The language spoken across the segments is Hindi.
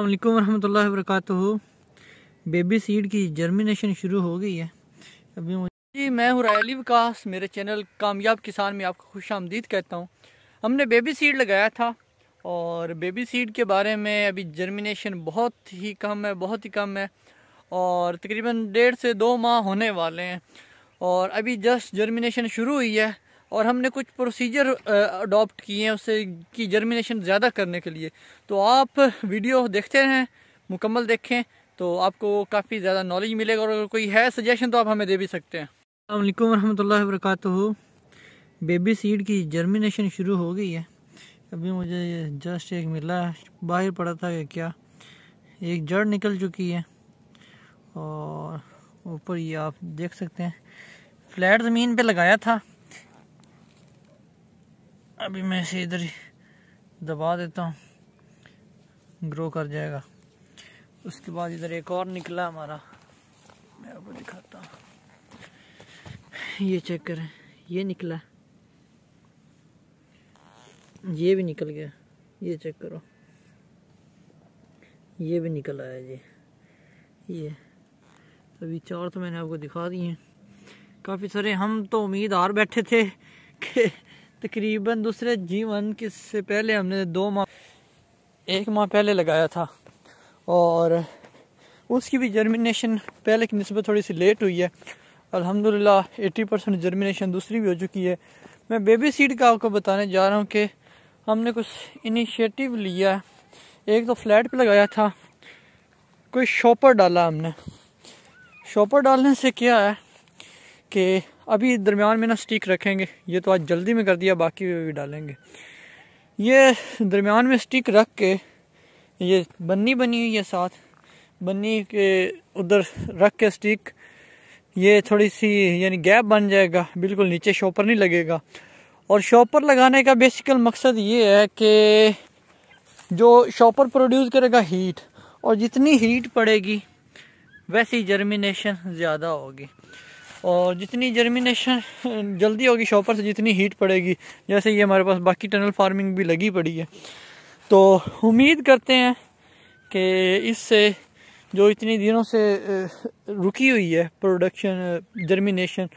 अल्लाम वरहमल वर्क बेबी सीड की जर्मिनेशन शुरू हो गई है अभी जी मैं हुराली विकास मेरे चैनल कामयाब किसान में आपको खुश आमदीद कहता हूँ हमने बेबी सीड लगाया था और बेबी सीड के बारे में अभी जर्मिनेशन बहुत ही कम है बहुत ही कम है और तकरीबन डेढ़ से दो माह होने वाले हैं और अभी जस्ट जर्मिनेशन शुरू हुई है और हमने कुछ प्रोसीजर अडॉप्ट किए हैं उससे की जर्मिनेशन ज़्यादा करने के लिए तो आप वीडियो देखते रहें मुकम्मल देखें तो आपको काफ़ी ज़्यादा नॉलेज मिलेगा और अगर कोई है सजेशन तो आप हमें दे भी सकते हैं अल्लाम वरहमल वरक बेबी सीड की जर्मिनेशन शुरू हो गई है अभी मुझे जस्ट एक मिला बाहर पड़ा था क्या एक जड़ निकल चुकी है और ऊपर ये आप देख सकते हैं फ्लैट ज़मीन पे लगाया था अभी मैं इसे इधर ही दबा देता हूँ ग्रो कर जाएगा उसके बाद इधर एक और निकला हमारा मैं आपको दिखाता हूँ ये चेक करें ये निकला ये भी निकल गया ये चेक करो ये भी निकल आया जी ये अभी चार तो मैंने आपको दिखा दिए हैं काफ़ी सारे हम तो उम्मीद हार बैठे थे कि तकरीबन दूसरे जीवन के से पहले हमने दो माह एक माह पहले लगाया था और उसकी भी जर्मिनेशन पहले की नस्बत थोड़ी सी लेट हुई है अल्हम्दुलिल्लाह 80 परसेंट जर्मिनेशन दूसरी भी हो चुकी है मैं बेबी सीड का आपको बताने जा रहा हूँ कि हमने कुछ इनिशिएटिव लिया है एक तो फ्लैट पे लगाया था कोई शॉपर डाला हमने शॉपर डालने से क्या है कि अभी दरमियान में ना स्टिक रखेंगे ये तो आज जल्दी में कर दिया बाकी में भी डालेंगे ये दरमियान में स्टिक रख के ये बन्नी बनी हुई है साथ बन्नी के उधर रख के स्टिक ये थोड़ी सी यानी गैप बन जाएगा बिल्कुल नीचे शॉपर नहीं लगेगा और शॉपर लगाने का बेसिकल मकसद ये है कि जो शॉपर प्रोड्यूस करेगा हीट और जितनी हीट पड़ेगी वैसी जर्मिनेशन ज़्यादा होगी और जितनी जर्मिनेशन जल्दी होगी शॉपर से जितनी हीट पड़ेगी जैसे ये हमारे पास बाकी टनल फार्मिंग भी लगी पड़ी है तो उम्मीद करते हैं कि इससे जो इतनी दिनों से रुकी हुई है प्रोडक्शन जर्मिनेशन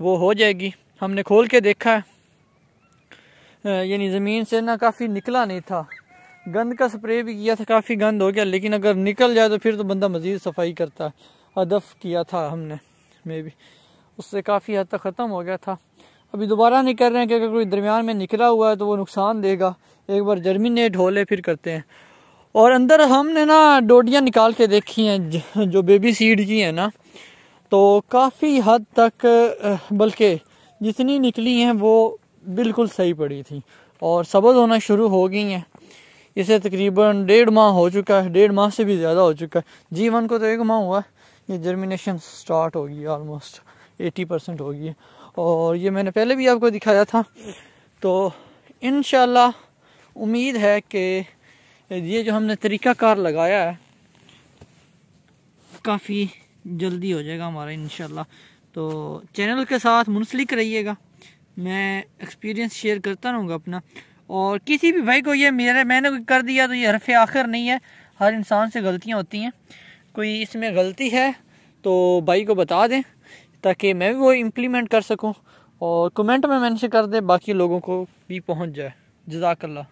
वो हो जाएगी हमने खोल के देखा है यानी ज़मीन से ना काफ़ी निकला नहीं था गंद का स्प्रे भी किया था काफ़ी गंद हो गया लेकिन अगर निकल जाए तो फिर तो बंदा मज़ीद सफाई करता है हदफ किया था हमने मे भी उससे काफ़ी हद तक ख़त्म हो गया था अभी दोबारा नहीं कर रहे हैं कि अगर कोई दरमियान में निकला हुआ है तो वो नुकसान देगा एक बार जर्मिनेट हो ले फिर करते हैं और अंदर हमने ना डोडियाँ निकाल के देखी हैं जो बेबी सीड की हैं ना तो काफ़ी हद तक बल्कि जितनी निकली हैं वो बिल्कुल सही पड़ी थी और सबज होना शुरू हो गई हैं इसे तकरीबन डेढ़ माह हो चुका है डेढ़ माह से भी ज़्यादा हो चुका है जीवन को तो एक माह हुआ है ये जर्मिनेशन स्टार्ट होगी ऑलमोस्ट 80 परसेंट होगी और ये मैंने पहले भी आपको दिखाया था तो इन उम्मीद है कि ये जो हमने तरीका कार लगाया है काफ़ी जल्दी हो जाएगा हमारा इन तो चैनल के साथ मुनसलिक रहिएगा मैं एक्सपीरियंस शेयर करता रहूँगा अपना और किसी भी भाई को ये मेरे मैंने कर दिया तो ये हरफ आखिर नहीं है हर इंसान से गलतियाँ होती हैं कोई इसमें गलती है तो भाई को बता दें ताकि मैं भी वो इम्प्लीमेंट कर सकूं और कमेंट में मेंशन कर दें बाकी लोगों को भी पहुंच जाए जजाकल्ला